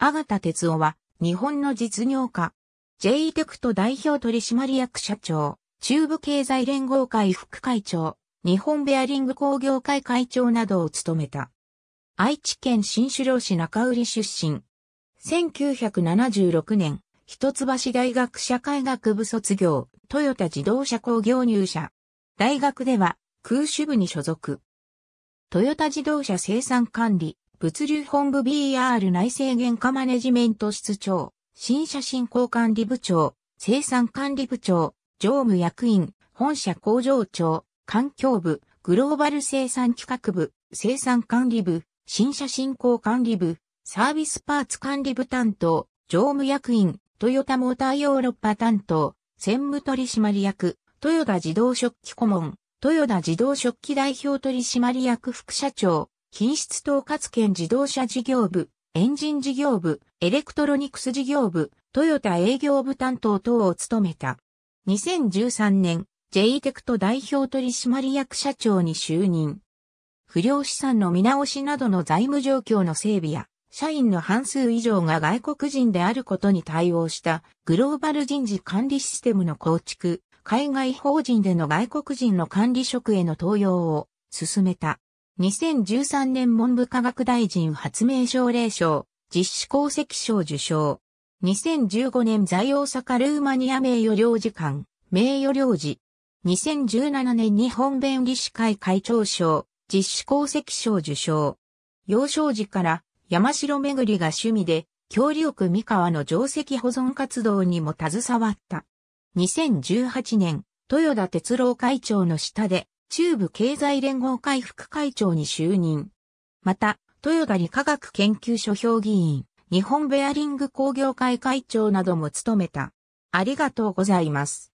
阿賀田哲夫は、日本の実業家。j テクト代表取締役社長、中部経済連合会副会長、日本ベアリング工業会会長などを務めた。愛知県新領市中売出身。1976年、一橋大学社会学部卒業、トヨタ自動車工業入社。大学では、空手部に所属。トヨタ自動車生産管理、物流本部 BR 内製原価マネジメント室長、新車振興管理部長、生産管理部長、常務役員、本社工場長、環境部、グローバル生産企画部、生産管理部、新車振興管理部、サービスパーツ管理部担当、常務役員、トヨタモーターヨーロッパ担当、専務取締役、トヨタ自動食器顧問、トヨタ自動食器代表取締役副社長、品質統括権自動車事業部、エンジン事業部、エレクトロニクス事業部、トヨタ営業部担当等を務めた。2013年、j テクト代表取締役社長に就任。不良資産の見直しなどの財務状況の整備や、社員の半数以上が外国人であることに対応したグローバル人事管理システムの構築、海外法人での外国人の管理職への登用を進めた。2013年文部科学大臣発明奨励賞、実施功績賞受賞。2015年在大阪ルーマニア名誉領事館、名誉領事。2017年日本弁理士会会長賞、実施功績賞受賞。幼少時から山城巡りが趣味で、恐竜区三河の定石保存活動にも携わった。2018年、豊田哲郎会長の下で、中部経済連合会副会長に就任。また、豊田理学研究所評議員、日本ベアリング工業会会長なども務めた。ありがとうございます。